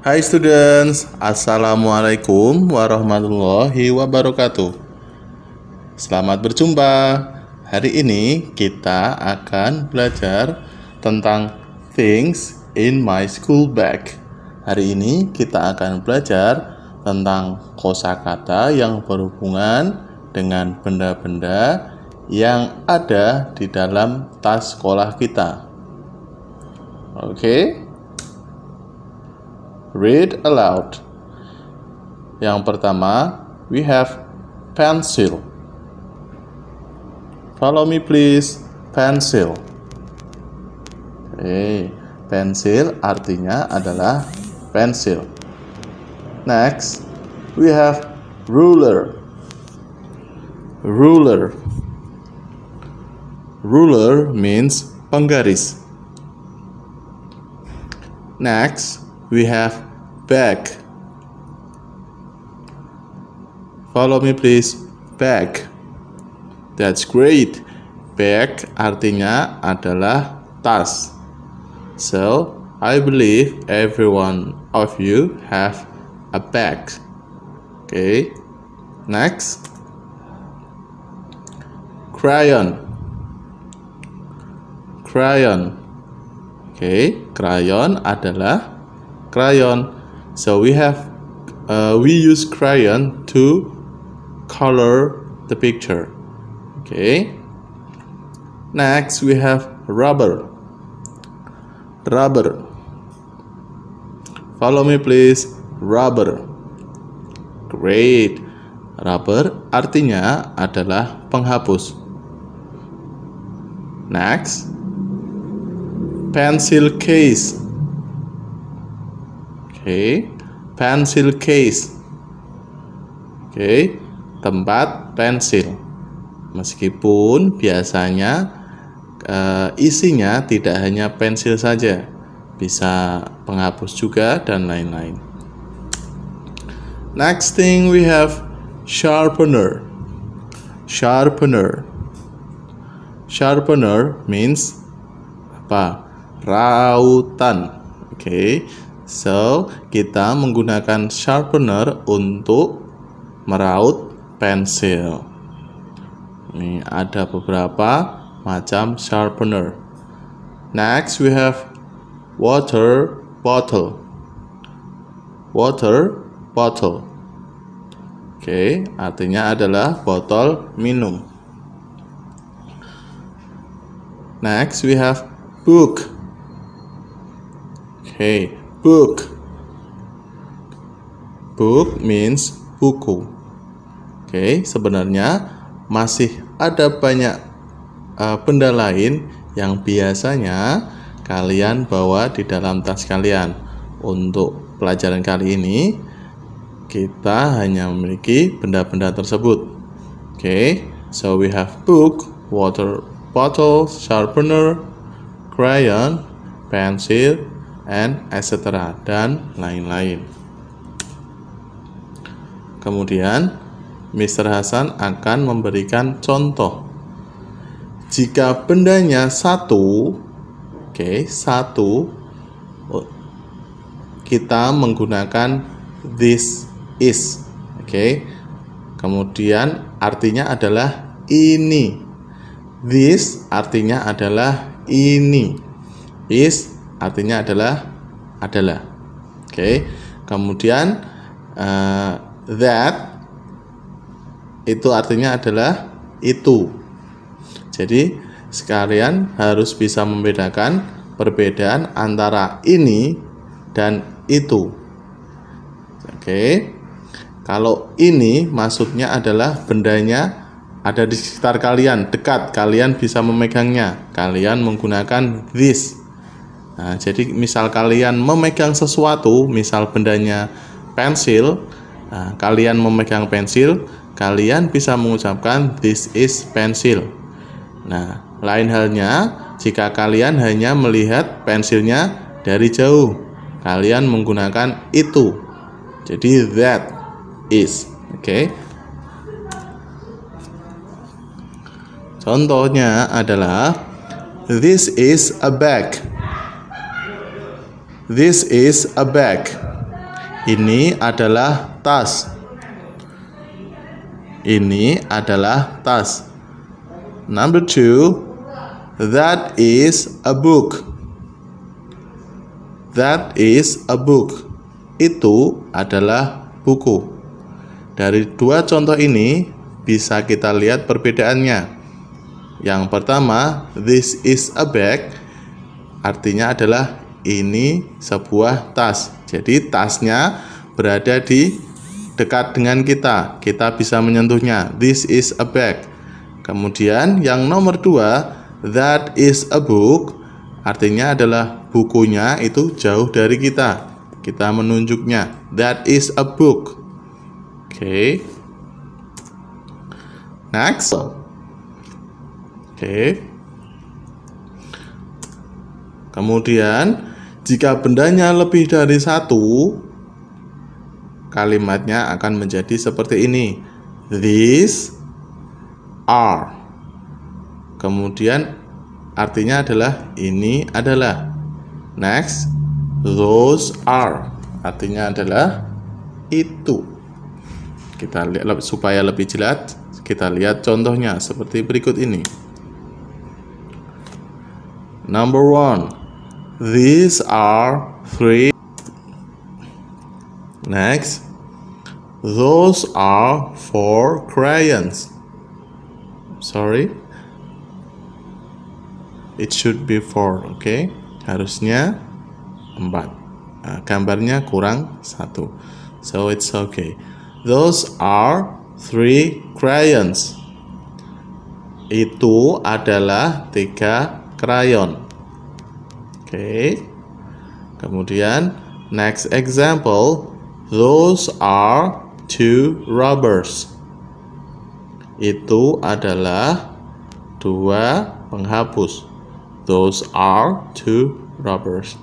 Hai students, Assalamualaikum warahmatullahi wabarakatuh Selamat berjumpa Hari ini kita akan belajar tentang things in my school bag Hari ini kita akan belajar tentang kosakata yang berhubungan dengan benda-benda yang ada di dalam tas sekolah kita Oke okay? Read aloud. Yang pertama, we have pencil. Follow me please. Pencil. okay. pencil artinya adalah pensil. Next, we have ruler. Ruler. Ruler means penggaris. Next, we have back. Follow me please. Back. That's great. Back artinya adalah tas. So, I believe everyone of you have a bag. Okay. Next. Crayon. Crayon. Okay, crayon adalah crayon so we have uh, we use crayon to color the picture okay next we have rubber rubber follow me please rubber great rubber artinya adalah penghapus next pencil case okay. pencil case oke okay. tempat pensil meskipun biasanya uh, isinya tidak hanya pensil saja bisa penghapus juga dan lain-lain next thing we have sharpener sharpener sharpener means apa rautan oke okay. So, kita menggunakan sharpener untuk meraut pensil. Ini ada beberapa macam sharpener. Next, we have water bottle. Water bottle. Oke, okay, artinya adalah botol minum. Next, we have book. Oke, okay, book book means buku oke sebenarnya masih ada banyak uh, benda lain yang biasanya kalian bawa di dalam tas kalian untuk pelajaran kali ini kita hanya memiliki benda-benda tersebut oke so we have book water bottle sharpener crayon pencil and etc dan lain-lain. Kemudian Mr. Hasan akan memberikan contoh. Jika bendanya satu, oke okay, satu, oh, kita menggunakan this is, oke. Okay. Kemudian artinya adalah ini. This artinya adalah ini. Is artinya adalah adalah. Oke. Okay. Kemudian uh, that itu artinya adalah itu. Jadi sekalian harus bisa membedakan perbedaan antara ini dan itu. Oke. Okay. Kalau ini maksudnya adalah bendanya ada di sekitar kalian, dekat, kalian bisa memegangnya. Kalian menggunakan this Nah, jadi misal kalian memegang sesuatu, misal bendanya pensil, nah, kalian memegang pensil, kalian bisa mengucapkan this is pencil. Nah, lain halnya jika kalian hanya melihat pensilnya dari jauh, kalian menggunakan itu. Jadi that is, oke. Okay? Contohnya adalah this is a bag. This is a bag. Ini adalah tas. Ini adalah tas. Number two, that is a book. That is a book. Itu adalah buku. Dari dua contoh ini bisa kita lihat perbedaannya. Yang pertama, this is a bag artinya adalah ini sebuah tas. Jadi tasnya berada di dekat dengan kita. Kita bisa menyentuhnya. This is a bag. Kemudian yang nomor dua, that is a book. Artinya adalah bukunya itu jauh dari kita. Kita menunjuknya. That is a book. Oke. Okay. Next. Oke. Okay. Kemudian jika bendanya lebih dari satu, kalimatnya akan menjadi seperti ini. These are. Kemudian artinya adalah ini adalah. Next, those are. Artinya adalah itu. Kita lihat supaya lebih jelas, kita lihat contohnya seperti berikut ini. Number one, These are three. Next, those are four crayons. Sorry. It should be four, Okay? Harusnya empat. Nah, gambarnya kurang satu. So it's okay. Those are three crayons. Itu adalah tiga krayon okay. kemudian next example those are two rubbers. itu adalah dua penghapus those are two rubbers.